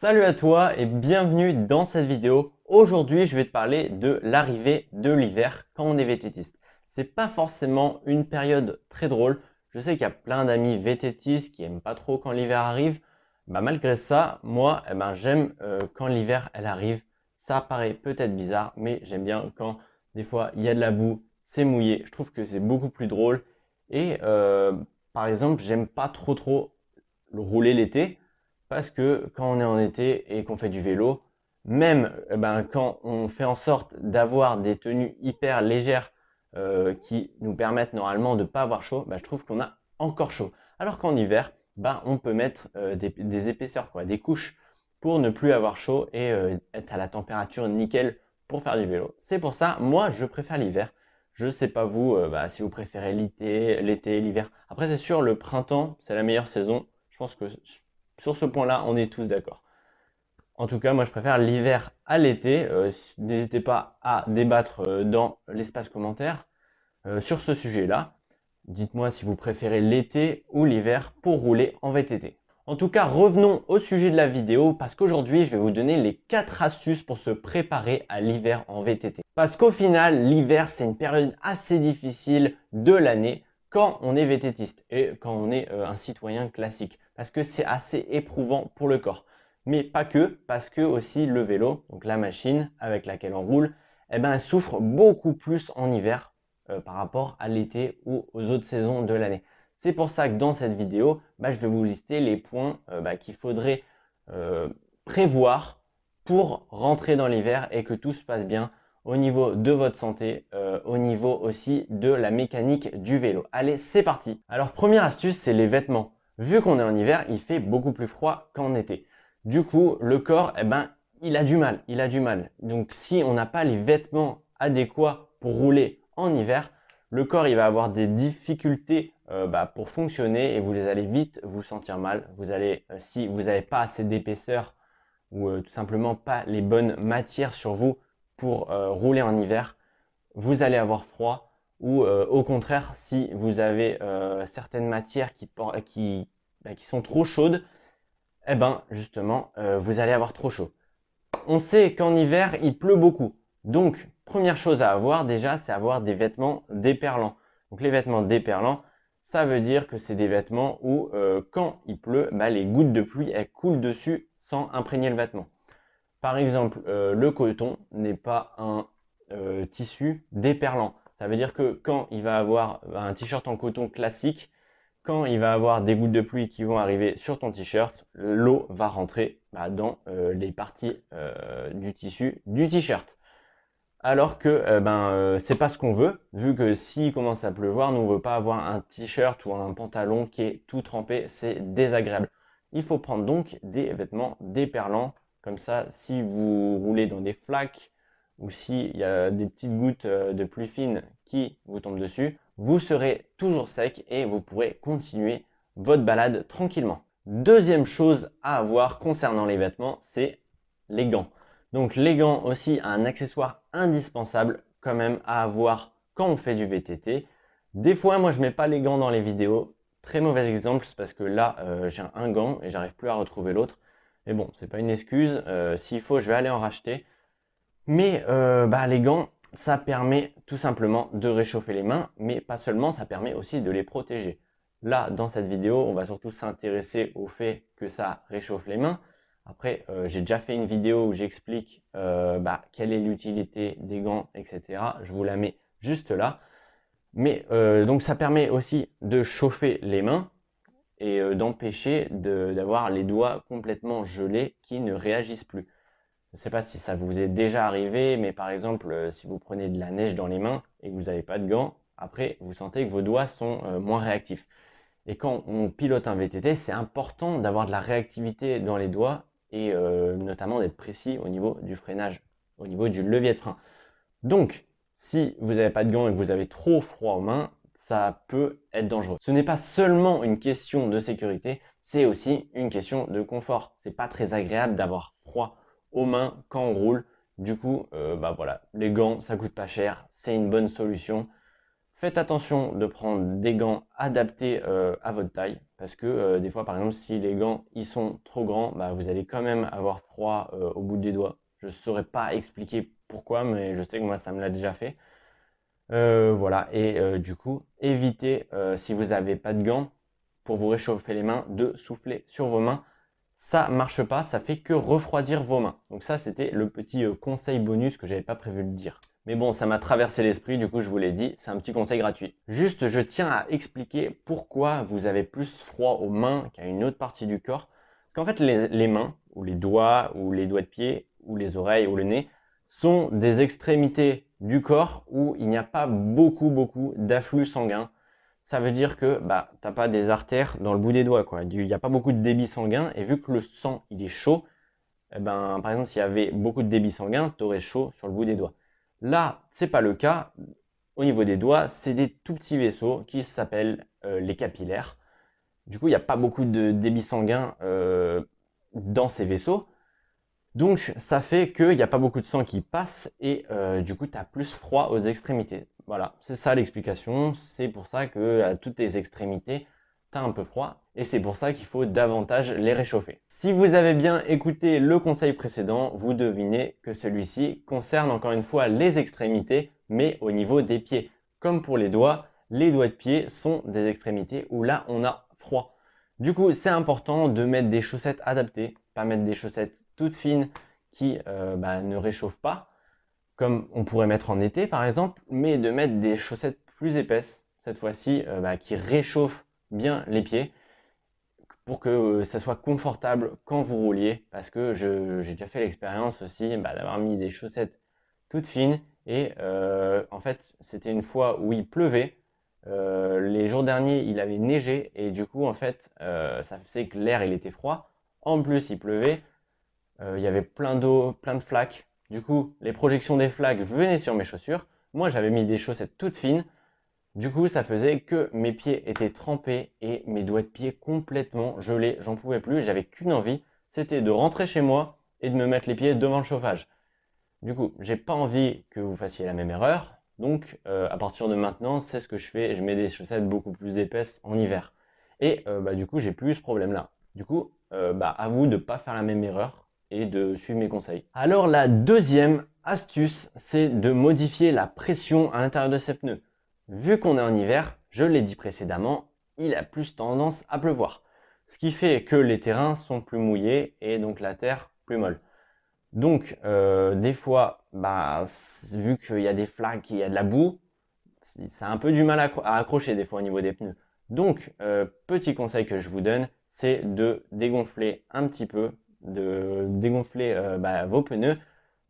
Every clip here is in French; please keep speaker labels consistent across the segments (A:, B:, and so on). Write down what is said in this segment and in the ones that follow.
A: Salut à toi et bienvenue dans cette vidéo. Aujourd'hui, je vais te parler de l'arrivée de l'hiver quand on est vététiste. C'est pas forcément une période très drôle. Je sais qu'il y a plein d'amis vététistes qui aiment pas trop quand l'hiver arrive. Bah, malgré ça, moi, eh ben, j'aime euh, quand l'hiver elle arrive. Ça paraît peut-être bizarre, mais j'aime bien quand des fois il y a de la boue, c'est mouillé. Je trouve que c'est beaucoup plus drôle. Et euh, par exemple, j'aime pas trop trop rouler l'été parce que quand on est en été et qu'on fait du vélo, même eh ben, quand on fait en sorte d'avoir des tenues hyper légères euh, qui nous permettent normalement de ne pas avoir chaud, bah, je trouve qu'on a encore chaud. Alors qu'en hiver, bah, on peut mettre euh, des, épaisseurs, des couches pour ne plus avoir chaud et euh, être à la température nickel pour faire du vélo. C'est pour ça, moi, je préfère l'hiver. Je ne sais pas vous, bah, si vous préférez l'été, l'hiver. Après, c'est sûr, le printemps, c'est la meilleure saison. Je pense que sur ce point-là, on est tous d'accord. En tout cas, moi, je préfère l'hiver à l'été. Euh, n'hésitez pas à débattre euh, dans l'espace commentaire euh, sur ce sujet-là. Dites-moi si vous préférez l'été ou l'hiver pour rouler en VTT. En tout cas, revenons au sujet de la vidéo parce qu'aujourd'hui, je vais vous donner les 4 astuces pour se préparer à l'hiver en VTT. Parce qu'au final, l'hiver, c'est une période assez difficile de l'année on est vététiste et quand on est euh, un citoyen classique, parce que c'est assez éprouvant pour le corps. Mais pas que, parce que aussi le vélo, donc la machine avec laquelle on roule, eh ben, souffre beaucoup plus en hiver euh, par rapport à l'été ou aux autres saisons de l'année. C'est pour ça que dans cette vidéo, bah, je vais vous lister les points euh, bah, qu'il faudrait prévoir pour rentrer dans l'hiver et que tout se passe bien au niveau de votre santé, euh, au niveau aussi de la mécanique du vélo. Allez, c'est parti Alors première astuce, c'est les vêtements. Vu qu'on est en hiver, il fait beaucoup plus froid qu'en été. Du coup, le corps, eh ben, il a du mal, il a du mal. Donc si on n'a pas les vêtements adéquats pour rouler en hiver, le corps il va avoir des difficultés euh, bah, pour fonctionner et vous allez vite vous sentir mal. Vous allez, euh, si vous n'avez pas assez d'épaisseur ou tout simplement pas les bonnes matières sur vous, pour euh, rouler en hiver, vous allez avoir froid ou euh, au contraire, si vous avez euh, certaines matières bah, qui, sont trop chaudes, eh ben justement, vous allez avoir trop chaud. On sait qu'en hiver, il pleut beaucoup. Donc, première chose à avoir déjà, c'est avoir des vêtements déperlants. Donc les vêtements déperlants, ça veut dire que c'est des vêtements où quand il pleut, bah, les gouttes de pluie, elles coulent dessus sans imprégner le vêtement. Par exemple, euh, le coton n'est pas un euh, tissu déperlant. Ça veut dire que quand il va avoir euh, un t-shirt en coton classique, quand il va avoir des gouttes de pluie qui vont arriver sur ton t-shirt, l'eau va rentrer bah, dans les parties du tissu du t-shirt. Alors que ben, n'est pas ce qu'on veut, vu que s'il commence à pleuvoir, nous ne veut pas avoir un t-shirt ou un pantalon qui est tout trempé, c'est désagréable. Il faut prendre donc des vêtements déperlants comme ça, si vous roulez dans des flaques ou s'il y a des petites gouttes euh, de pluie fine qui vous tombent dessus, vous serez toujours sec et vous pourrez continuer votre balade tranquillement. Deuxième chose à avoir concernant les vêtements, c'est les gants. Donc les gants aussi, un accessoire indispensable quand même à avoir quand on fait du VTT. Des fois, moi je mets pas les gants dans les vidéos. Très mauvais exemple, c'est parce que là, euh, j'ai un gant et j'arrive plus à retrouver l'autre. Mais bon, c'est pas une excuse. Euh, s'il faut, je vais aller en racheter. Mais euh, bah, les gants, ça permet tout simplement de réchauffer les mains, mais pas seulement, ça permet aussi de les protéger. Là, dans cette vidéo, on va surtout s'intéresser au fait que ça réchauffe les mains. Après, euh, j'ai déjà fait une vidéo où j'explique bah, quelle est l'utilité des gants, etc. Je vous la mets juste là. Mais donc ça permet aussi de chauffer les mains, et euh, d'empêcher d'avoir les doigts complètement gelés qui ne réagissent plus. Je ne sais pas si ça vous est déjà arrivé, mais par exemple, euh, si vous prenez de la neige dans les mains et que vous n'avez pas de gants, après, vous sentez que vos doigts sont euh, moins réactifs. Et quand on pilote un VTT, c'est important d'avoir de la réactivité dans les doigts et notamment d'être précis au niveau du freinage, au niveau du levier de frein. Donc, si vous n'avez pas de gants et que vous avez trop froid aux mains, ça peut être dangereux. Ce n'est pas seulement une question de sécurité, c'est aussi une question de confort. C'est pas très agréable d'avoir froid aux mains quand on roule. Du coup, euh, bah voilà, les gants, ça coûte pas cher, c'est une bonne solution. Faites attention de prendre des gants adaptés euh, à votre taille, parce que euh, des fois, par exemple, si les gants ils sont trop grands, bah, vous allez quand même avoir froid au bout des doigts. Je ne saurais pas expliquer pourquoi, mais je sais que moi, ça me l'a déjà fait. Euh, voilà, et euh, du coup, évitez, euh, si vous n'avez pas de gants, pour vous réchauffer les mains, de souffler sur vos mains. Ça marche pas, ça fait que refroidir vos mains. Donc ça, c'était le petit conseil bonus que je n'avais pas prévu de dire. Mais bon, ça m'a traversé l'esprit, du coup je vous l'ai dit, c'est un petit conseil gratuit. Juste, je tiens à expliquer pourquoi vous avez plus froid aux mains qu'à une autre partie du corps. Parce qu'en fait, les, mains, ou les doigts, ou les doigts de pied, ou les oreilles, ou le nez, sont des extrémités du corps où il n'y a pas beaucoup, beaucoup d'afflux sanguin. Ça veut dire que bah, tu n'as pas des artères dans le bout des doigts. Quoi. Il n'y a pas beaucoup de débit sanguin. Et vu que le sang il est chaud, eh ben, par exemple, s'il y avait beaucoup de débit sanguin, tu aurais chaud sur le bout des doigts. Là, ce n'est pas le cas. Au niveau des doigts, c'est des tout petits vaisseaux qui s'appellent euh, les capillaires. Du coup, il n'y a pas beaucoup de débit sanguin euh, dans ces vaisseaux. Donc ça fait qu'il n'y a pas beaucoup de sang qui passe et euh, du coup tu as plus froid aux extrémités. Voilà, c'est ça l'explication. C'est pour ça que à toutes tes extrémités, tu as un peu froid et c'est pour ça qu'il faut davantage les réchauffer. Si vous avez bien écouté le conseil précédent, vous devinez que celui-ci concerne encore une fois les extrémités mais au niveau des pieds. Comme pour les doigts, les doigts de pied sont des extrémités où là on a froid. Du coup, c'est important de mettre des chaussettes adaptées, mettre des chaussettes toutes fines qui euh, bah, ne réchauffent pas, comme on pourrait mettre en été par exemple, mais de mettre des chaussettes plus épaisses, cette fois-ci euh, bah, qui réchauffent bien les pieds pour que euh, ça soit confortable quand vous rouliez, parce que j'ai déjà fait l'expérience aussi bah, d'avoir mis des chaussettes toutes fines, et en fait c'était une fois où il pleuvait, les jours derniers il avait neigé, et du coup en fait ça faisait que l'air il était froid, en plus, il pleuvait. Euh, il y avait plein d'eau, plein de flaques. Du coup, les projections des flaques venaient sur mes chaussures. Moi, j'avais mis des chaussettes toutes fines. Du coup, ça faisait que mes pieds étaient trempés et mes doigts de pied complètement gelés. J'en pouvais plus. J'avais qu'une envie, c'était de rentrer chez moi et de me mettre les pieds devant le chauffage. Du coup, j'ai pas envie que vous fassiez la même erreur. Donc, euh, à partir de maintenant, c'est ce que je fais. Je mets des chaussettes beaucoup plus épaisses en hiver. Et euh, bah, du coup, j'ai plus ce problème-là. Du coup, euh, bah, à vous de ne pas faire la même erreur et de suivre mes conseils. Alors la deuxième astuce, c'est de modifier la pression à l'intérieur de ces pneus. Vu qu'on est en hiver, je l'ai dit précédemment, il a plus tendance à pleuvoir. Ce qui fait que les terrains sont plus mouillés et donc la terre plus molle. Donc, euh, des fois, bah, vu qu'il y a des flaques, il y a de la boue, ça a un peu du mal à, accrocher des fois au niveau des pneus. Donc, euh, petit conseil que je vous donne, c'est de dégonfler un petit peu, de dégonfler euh, bah, vos pneus,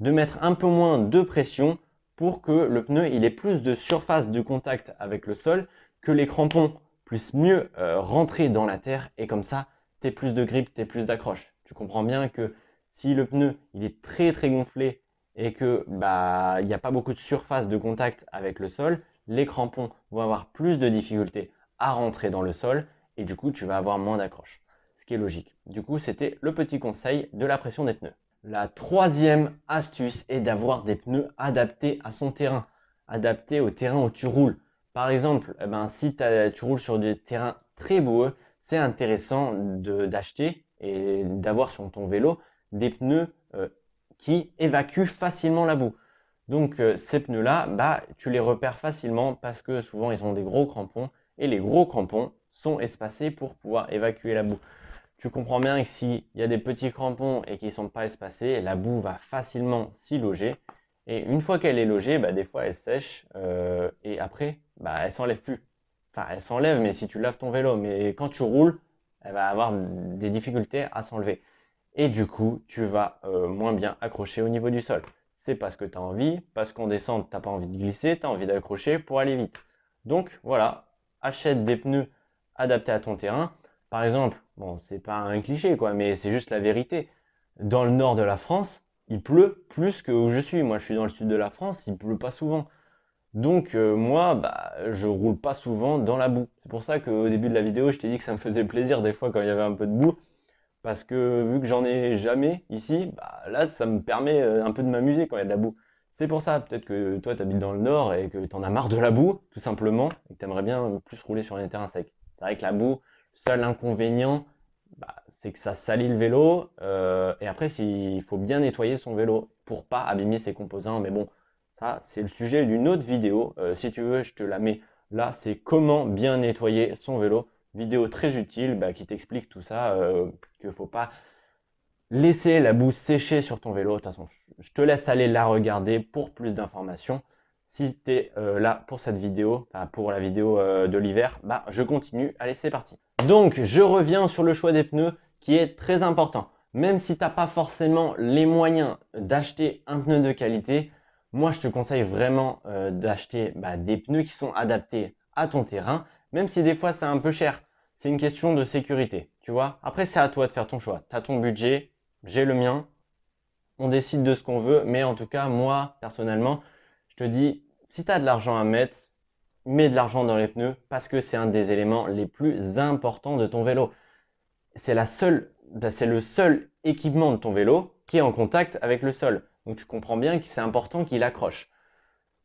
A: de mettre un peu moins de pression pour que le pneu il ait plus de surface de contact avec le sol, que les crampons puissent mieux euh, rentrer dans la terre et comme ça, tu plus de grippe, tu plus d'accroche. Tu comprends bien que si le pneu il est très très gonflé et que bah, il n'y a pas beaucoup de surface de contact avec le sol, les crampons vont avoir plus de difficultés à rentrer dans le sol et du coup tu vas avoir moins d'accroche, ce qui est logique. Du coup c'était le petit conseil de la pression des pneus. La troisième astuce est d'avoir des pneus adaptés à son terrain, adaptés au terrain où tu roules. Par exemple, eh ben, si tu roules sur des terrains très boueux, c'est intéressant d'acheter et d'avoir sur ton vélo des pneus euh, qui évacuent facilement la boue. Donc euh, ces pneus-là, bah, tu les repères facilement parce que souvent ils ont des gros crampons et les gros crampons sont espacés pour pouvoir évacuer la boue. Tu comprends bien que s'il y a des petits crampons et qu'ils ne sont pas espacés, la boue va facilement s'y loger. Et une fois qu'elle est logée, bah, des fois elle sèche euh, et après, bah, elle s'enlève plus. Enfin, elle s'enlève, mais si tu laves ton vélo, mais quand tu roules, elle va avoir des difficultés à s'enlever. Et du coup, tu vas euh, moins bien accrocher au niveau du sol. C'est parce que tu as envie, parce qu'on descend, tu n'as pas envie de glisser, tu as envie d'accrocher pour aller vite. Donc voilà, achète des pneus adaptés à ton terrain. Par exemple, bon, c'est pas un cliché, quoi, mais c'est juste la vérité. Dans le nord de la France, il pleut plus que où je suis. Moi, je suis dans le sud de la France, il pleut pas souvent. Donc euh, moi, bah, je roule pas souvent dans la boue. C'est pour ça qu'au début de la vidéo, je t'ai dit que ça me faisait plaisir des fois quand il y avait un peu de boue. Parce que vu que j'en ai jamais ici, bah, là, ça me permet euh, un peu de m'amuser quand il y a de la boue. C'est pour ça, peut-être que toi, tu habites dans le nord et que tu en as marre de la boue, tout simplement, et que tu aimerais bien plus rouler sur un terrain sec. C'est vrai que la boue, seul inconvénient, bah, c'est que ça salit le vélo. Euh, et après, il faut bien nettoyer son vélo pour pas abîmer ses composants. Mais bon, ça, c'est le sujet d'une autre vidéo. Euh, si tu veux, je te la mets là. C'est comment bien nettoyer son vélo. Vidéo très utile bah, qui t'explique tout ça, euh, qu'il ne faut pas laisser la boue sécher sur ton vélo. De toute façon, je te laisse aller la regarder pour plus d'informations. Si tu es euh, là pour cette vidéo, pour la vidéo euh, de l'hiver, bah, je continue. Allez, c'est parti. Donc, je reviens sur le choix des pneus qui est très important. Même si tu n'as pas forcément les moyens d'acheter un pneu de qualité, moi, je te conseille vraiment euh, d'acheter bah, des pneus qui sont adaptés à ton terrain, même si des fois, c'est un peu cher. C'est une question de sécurité, tu vois. Après, c'est à toi de faire ton choix. Tu as ton budget, j'ai le mien, on décide de ce qu'on veut, mais en tout cas, moi, personnellement, je te dis, si tu as de l'argent à mettre, mets de l'argent dans les pneus parce que c'est un des éléments les plus importants de ton vélo. C'est bah, c'est le seul équipement de ton vélo qui est en contact avec le sol. Donc tu comprends bien que c'est important qu'il accroche.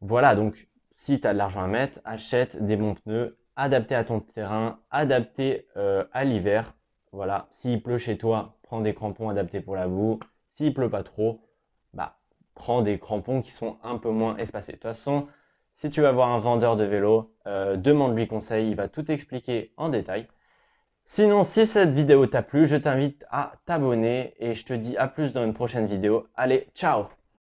A: Voilà, donc si tu as de l'argent à mettre, achète des bons pneus adaptés à ton terrain, adaptés euh, à l'hiver. Voilà, s'il pleut chez toi, prends des crampons adaptés pour la boue. S'il pleut pas trop, bah, prends des crampons qui sont un peu moins espacés. De toute façon, si tu vas voir un vendeur de vélo, euh, demande-lui conseil, il va tout expliquer en détail. Sinon, si cette vidéo t'a plu, je t'invite à t'abonner et je te dis à plus dans une prochaine vidéo. Allez, ciao